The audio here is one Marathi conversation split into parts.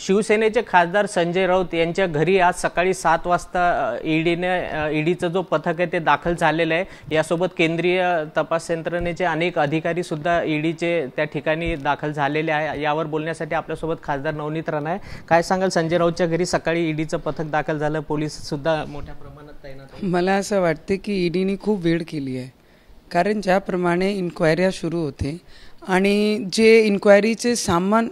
शिवसेनेचे खासदार संजय राऊत यांच्या घरी आज सकाळी सात वाजता ईडीने ईडीचं जो पथक आहे ते दाखल झालेलं आहे यासोबत केंद्रीय तपास यंत्रणेचे अनेक अधिकारी सुद्धा ईडीचे त्या ठिकाणी दाखल झालेले आहे यावर बोलण्यासाठी आपल्यासोबत खासदार नवनीत राणा आहे काय सांगाल संजय राऊतच्या घरी सकाळी ईडीचं पथक दाखल झालं पोलीस सुद्धा मोठ्या प्रमाणात तैनात मला असं वाटते की ईडीने खूप वेळ केली आहे कारण ज्याप्रमाणे इन्क्वायऱ्या सुरू होते आणि जे इन्क्वायरीचे सामान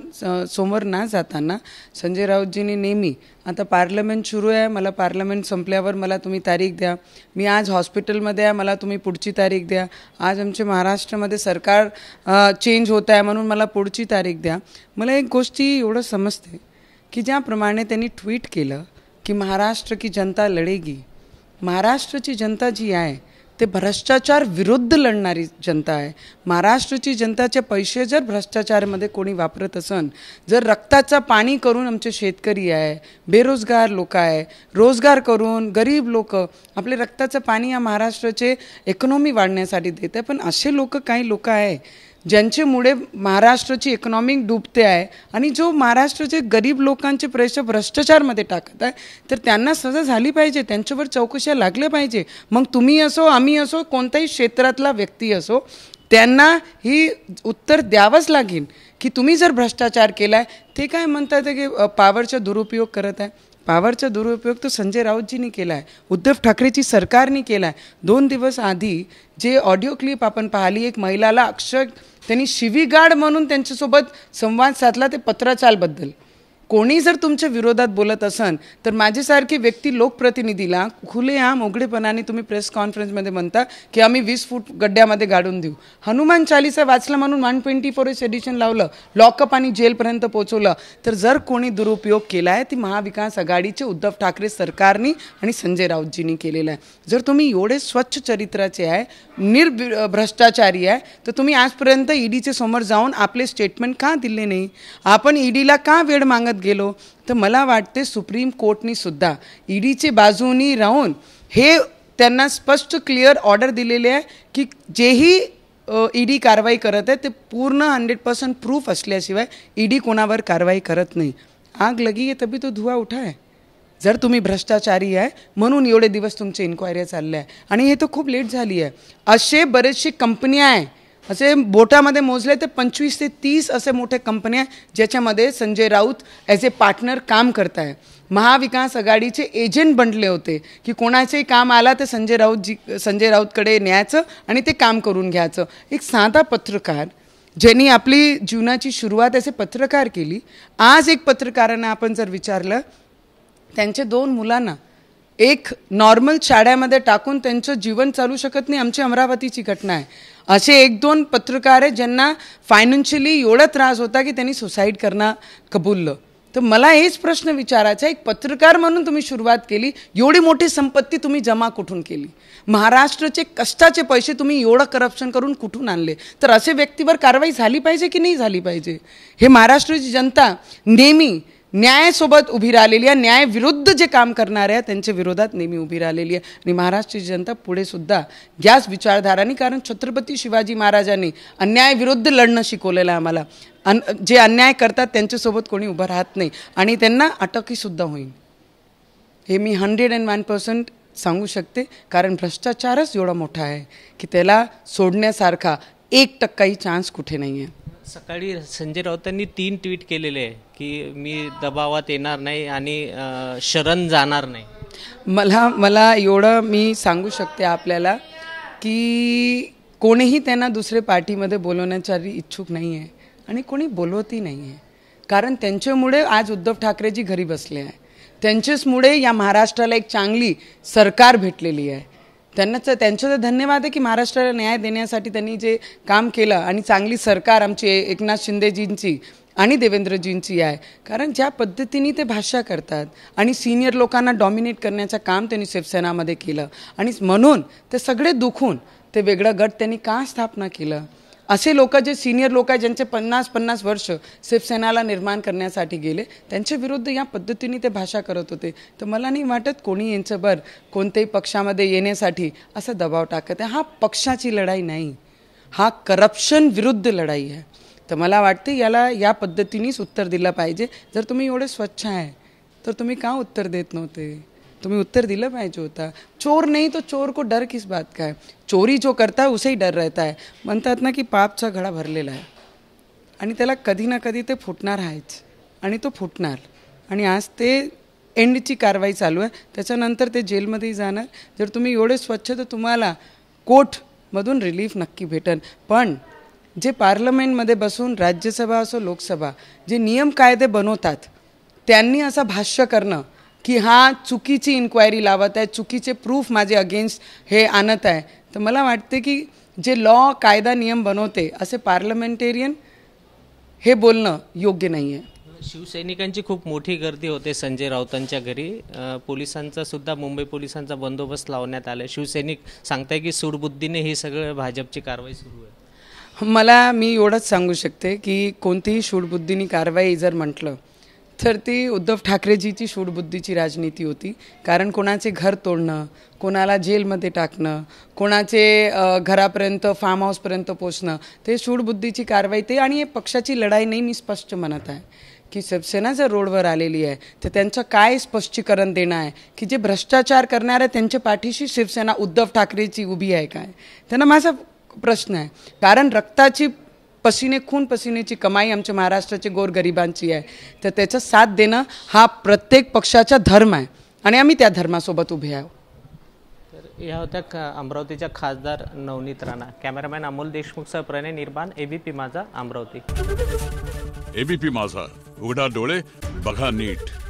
समोर ना जाताना संजय राऊतजींनी नेहमी आता पार्लमेंट सुरू आहे मला पार्लमेंट संपल्यावर मला तुम्ही तारीख द्या मी आज हॉस्पिटलमध्ये आहे मला तुम्ही पुढची तारीख द्या आज आमचे महाराष्ट्रामध्ये सरकार चेंज होत आहे म्हणून मला पुढची तारीख द्या मला एक गोष्टी एवढं समजते की ज्याप्रमाणे त्यांनी ट्विट केलं की महाराष्ट्र की जनता लढेगी महाराष्ट्राची जनता जी आहे ते भ्रष्टाचार विरुद्ध लढणारी जनता आहे महाराष्ट्राची जनताचे पैसे जर भ्रष्टाचारामध्ये कोणी वापरत असन जर रक्ताचा पाणी करून आमचे शेतकरी आहे बेरोजगार लोक आहे रोजगार करून गरीब लोक आपले रक्ताचं पाणी या महाराष्ट्राचे इकॉनॉमी वाढण्यासाठी देत आहे पण असे लोक काही लोक आहे ज्यांच्यामुळे महाराष्ट्राची इकॉनॉमिक डुबते आहे आणि जो महाराष्ट्रचे गरीब लोकांचे पैसे भ्रष्टाचारमध्ये टाकत आहे तर त्यांना सजा झाली पाहिजे त्यांच्यावर चौकशा लागल्या पाहिजे मग तुम्ही असो आम्ही असो कोणत्याही क्षेत्रातला व्यक्ती असो त्यांना ही उत्तर द्यावंच लागेल की तुम्ही जर भ्रष्टाचार केला आहे ते काय म्हणतात की पावरचा दुरुपयोग करत आहे पावरचा दुरुपयोग तो संजय राऊतजींनी केला आहे उद्धव ठाकरेची सरकारने केला आहे दोन दिवस आधी जे ऑडिओ क्लिप आपण पाहिली एक महिलाला अक्षर त्यांनी शिवीगाड म्हणून त्यांच्यासोबत संवाद साधला ते पत्राचालबद्दल कोणी जर तुमच्या विरोधात बोलत असन तर माझ्यासारखी व्यक्ती लोकप्रतिनिधीला खुलेआम उघडेपणाने तुम्ही प्रेस कॉन्फरन्समध्ये म्हणता की आम्ही वीस फूट गड्ड्यामध्ये गाडून देऊ हनुमान चालिसा वाचलं म्हणून वन ट्वेंटी फोर एडिशन लावलं लॉकअप आणि जेलपर्यंत पोहोचवलं तर जर कोणी दुरुपयोग केला आहे ती महाविकास आघाडीचे उद्धव ठाकरे सरकारनी आणि संजय राऊतजींनी केलेलं आहे जर तुम्ही एवढे स्वच्छ चरित्राचे आहे निर्भ्रष्टाचारी भ्रष्टाचारी आहे तर तुम्ही आजपर्यंत ईडीचे e समोर जाऊन आपले स्टेटमेंट का दिले नाही आपण ईडीला e का वेळ मागत गेलो तर मला वाटते सुप्रीम सुद्धा ईडीचे बाजूनी राहून हे त्यांना स्पष्ट क्लिअर ऑर्डर दिलेले आहे की जेही ईडी कारवाई करत आहे ते पूर्ण हंड्रेड पर्सेंट प्रूफ असल्याशिवाय ईडी कोणावर कारवाई करत नाही आग लगी आहे तभी तो धुवा उठा आहे जर तुम्ही भ्रष्टाचारी आहे म्हणून एवढे दिवस तुमचे इन्क्वायरी चालले आहे आणि हे तर खूप लेट झाली आहे असे बरेचसे कंपन्या आहे असे बोटामध्ये मोजले तर पंचवीस ते तीस असे मोठे कंपन्या ज्याच्यामध्ये Sanjay Raut as a partner काम करत आहे महाविकास आघाडीचे एजंट बनले होते की कोणाचंही काम आला तर संजय राऊत जी संजय राऊतकडे न्यायचं आणि ते काम करून घ्यायचं एक साधा पत्रकार ज्यांनी आपली जीवनाची सुरुवात असे पत्रकार केली आज एक पत्रकारांना आपण जर विचारलं त्यांच्या दोन मुलांना एक नॉर्मल शाळ्यामध्ये टाकून त्यांचं जीवन चालू शकत नाही आमची अमरावतीची घटना आहे असे एक दोन पत्रकार आहे ज्यांना फायनान्शियली एवढा त्रास होता की त्यांनी सुसाईड करणं कबुललं तर मला हेच प्रश्न विचारायचा एक पत्रकार म्हणून तुम्ही सुरुवात केली एवढी मोठी संपत्ती तुम्ही जमा कुठून केली महाराष्ट्राचे कष्टाचे पैसे तुम्ही एवढं करप्शन करून कुठून आणले तर असे व्यक्तीवर कारवाई झाली पाहिजे की नाही झाली पाहिजे हे महाराष्ट्राची जनता नेहमी न्यायासोबत उभी राहिलेली आहे न्यायविरुद्ध जे काम करणारे आहे त्यांच्या विरोधात नेहमी उभी राहिलेली आहे आणि महाराष्ट्राची जनता पुढेसुद्धा याच विचारधाराने कारण छत्रपती शिवाजी महाराजांनी अन्यायविरुद्ध लढणं शिकवलेलं आहे आम्हाला अन जे अन्याय करतात त्यांच्यासोबत कोणी उभं राहत नाही आणि त्यांना अटकीसुद्धा होईल हे मी हंड्रेड अँड वन पर्सेंट सांगू शकते कारण भ्रष्टाचारच एवढा मोठा आहे की त्याला सोडण्यासारखा एक टक्काही चान्स कुठे नाही आहे सकाळी संजय राऊतांनी तीन ट्विट केलेले आहे की मी दबावात येणार नाही आणि शरण जाणार नाही मला मला एवढं मी सांगू शकते आपल्याला की कोणीही त्यांना दुसरे पार्टीमध्ये बोलवण्याच्या इच्छुक नाही आहे आणि कोणी बोलवतही नाही आहे कारण त्यांच्यामुळे आज उद्धव ठाकरेजी घरी बसले आहे त्यांच्याचमुळे या महाराष्ट्राला एक चांगली सरकार भेटलेली आहे त्यांनाच त्यांचं तर धन्यवाद आहे की महाराष्ट्राला न्याय देण्यासाठी त्यांनी जे काम केलं आणि चांगली सरकार आमची एकनाथ शिंदेजींची आणि देवेंद्रजींची आहे कारण ज्या पद्धतीने ते भाषा करतात आणि सिनियर लोकांना डॉमिनेट करण्याचं काम त्यांनी शिवसेनामध्ये केलं आणि म्हणून ते सगळे दुखून ते वेगळं गट त्यांनी का स्थापना केलं असे लोक जे सिनियर लोक आहेत ज्यांचे पन्नास पन्नास वर्ष शिवसेनाला निर्माण करण्यासाठी गेले त्यांच्या विरुद्ध या पद्धतीने ते भाषा करत होते तर मला नाही वाटत कोणी यांचं बर कोणत्याही पक्षामध्ये येण्यासाठी असा दबाव टाकत आहे हा पक्षाची लढाई नाही हा करप्शन विरुद्ध लढाई आहे तर मला वाटते याला या पद्धतीनेच उत्तर दिलं पाहिजे जर तुम्ही एवढे स्वच्छ आहे तर तुम्ही का उत्तर देत नव्हते तुम्ही उत्तर दिलं पाहिजे होता चोर नाही तो चोर को डर किस बात का है चोरी जो करता है उसे डर रहता आहे म्हणतात ना की पापचा घडा भरलेला आहे आणि त्याला कधी ना कधी ते फुटणार आहेच आणि तो फुटणार आणि आज ते एंडची कारवाई चालू आहे त्याच्यानंतर ते जेलमध्येही जाणार जर तुम्ही एवढे स्वच्छ तर तुम्हाला कोर्टमधून रिलीफ नक्की भेटेल पण जे पार्लमेंटमध्ये बसून राज्यसभा असो लोकसभा जे नियम कायदे बनवतात त्यांनी असं भाष्य करणं की हा चुकीची इन्क्वायरी लावत आहे चुकीचे प्रूफ माझे अगेन्स्ट हे आणत आहे तर मला वाटते की जे लॉ कायदा नियम बनवते असे पार्लमेंटेरियन हे बोलणं योग्य नाही आहे शिवसैनिकांची खूप मोठी गर्दी होते संजय राऊतांच्या घरी पोलिसांचा सुद्धा मुंबई पोलिसांचा बंदोबस्त लावण्यात आला शिवसैनिक सांगताय की सूडबुद्धीने ही सगळं भाजपची कारवाई सुरू आहे मला मी एवढंच सांगू शकते की कोणतीही सूडबुद्धीनी कारवाई जर म्हटलं तर ती उद्धव ठाकरेजीची सूडबुद्धीची राजनीती होती कारण कोणाचे घर तोडणं कोणाला जेलमध्ये टाकणं कोणाचे घरापर्यंत फार्म हाऊसपर्यंत पोचणं ते सूडबुद्धीची कारवाई ते आणि पक्षाची लढाई नाही मी स्पष्ट म्हणत आहे की शिवसेना जर रोडवर आलेली आहे तर त्यांचं काय स्पष्टीकरण देणं आहे की जे भ्रष्टाचार करणार आहे त्यांच्या पाठीशी शिवसेना उद्धव ठाकरेची उभी आहे काय त्यांना माझा प्रश्न आहे कारण रक्ताची पसिने खून पसिनेची कमाई आमच्या महाराष्ट्राची गोरगरिबांची आहे तर त्याचा साथ देणं हा प्रत्येक पक्षाचा धर्म आहे आणि आम्ही त्या धर्मासोबत उभे आहोत तर या होत्या खा अमरावतीच्या खासदार नवनीत राणा कॅमेरामॅन अमोल सह प्रणय निर्माण एबीपी माझा अमरावती एबीपी माझा उघडा डोळे बघा नीट